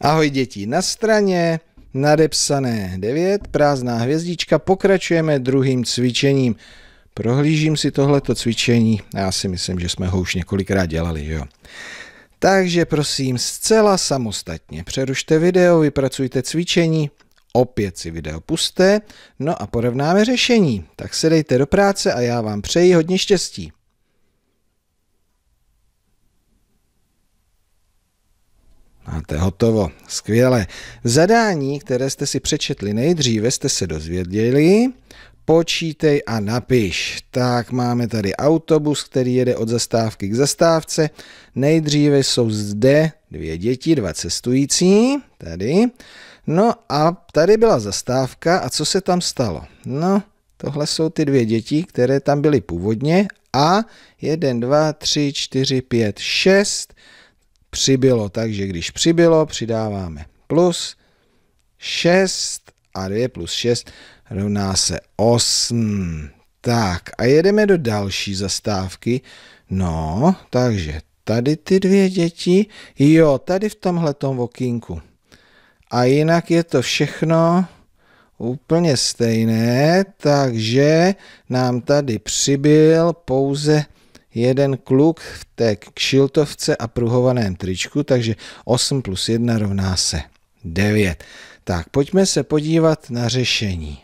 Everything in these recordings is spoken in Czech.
Ahoj děti, na straně nadepsané 9, prázdná hvězdička, pokračujeme druhým cvičením. Prohlížím si tohleto cvičení, já si myslím, že jsme ho už několikrát dělali, jo. Takže prosím, zcela samostatně přerušte video, vypracujte cvičení, opět si video puste, no a porovnáme řešení. Tak se dejte do práce a já vám přeji hodně štěstí. Máte hotovo. Skvěle. zadání, které jste si přečetli nejdříve, jste se dozvěděli, počítej a napiš. Tak máme tady autobus, který jede od zastávky k zastávce. Nejdříve jsou zde dvě děti, dva cestující, tady. No a tady byla zastávka a co se tam stalo? No, tohle jsou ty dvě děti, které tam byly původně a jeden, dva, tři, čtyři, pět, šest přibylo. Takže když přibylo, přidáváme plus 6 a 2 plus 6 rovná se 8. Tak a jedeme do další zastávky. No, takže tady ty dvě děti, jo, tady v tomhletom okýnku. A jinak je to všechno úplně stejné, takže nám tady přibyl pouze jeden kluk v té kšiltovce a pruhovaném tričku, takže 8 plus 1 rovná se 9. Tak pojďme se podívat na řešení.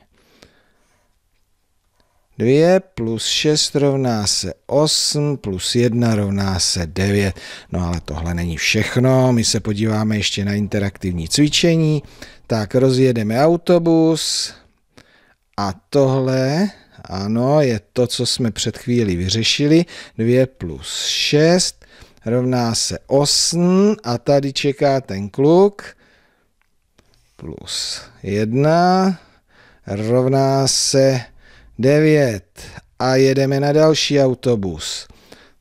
2 plus 6 rovná se 8, plus 1 rovná se 9. No ale tohle není všechno, my se podíváme ještě na interaktivní cvičení. Tak rozjedeme autobus a tohle ano, je to, co jsme před chvílí vyřešili. 2 plus 6 rovná se 8 a tady čeká ten kluk. Plus 1 rovná se 9 a jedeme na další autobus.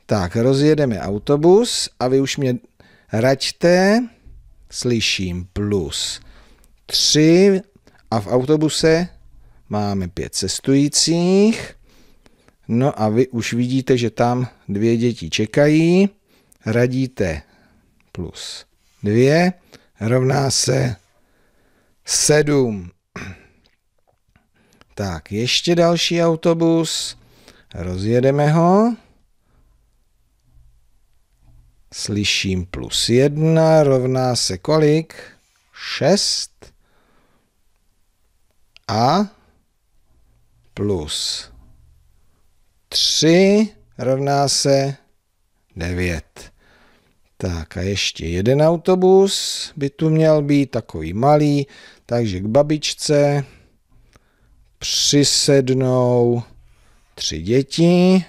Tak, rozjedeme autobus a vy už mě raďte, slyším plus 3 a v autobuse máme pět cestujících. No a vy už vidíte, že tam dvě děti čekají. Radíte plus dvě rovná se sedm. Tak, ještě další autobus. Rozjedeme ho. Slyším plus jedna rovná se kolik? Šest. A plus 3 rovná se 9. Tak a ještě jeden autobus by tu měl být, takový malý, takže k babičce přisednou tři děti,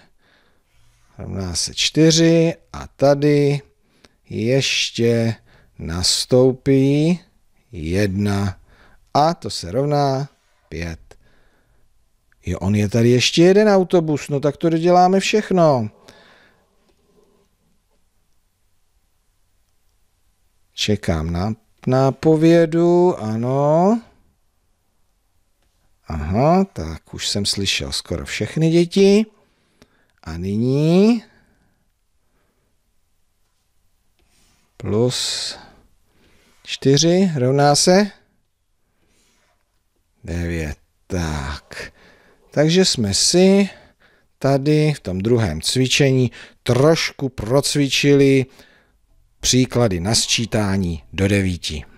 rovná se čtyři a tady ještě nastoupí jedna a to se rovná pět. Jo, on je tady ještě jeden autobus, no tak to doděláme všechno. Čekám na nápovědu, ano. Aha, tak už jsem slyšel skoro všechny děti. A nyní plus čtyři rovná se devět. Tak. Takže jsme si tady v tom druhém cvičení trošku procvičili příklady na sčítání do devíti.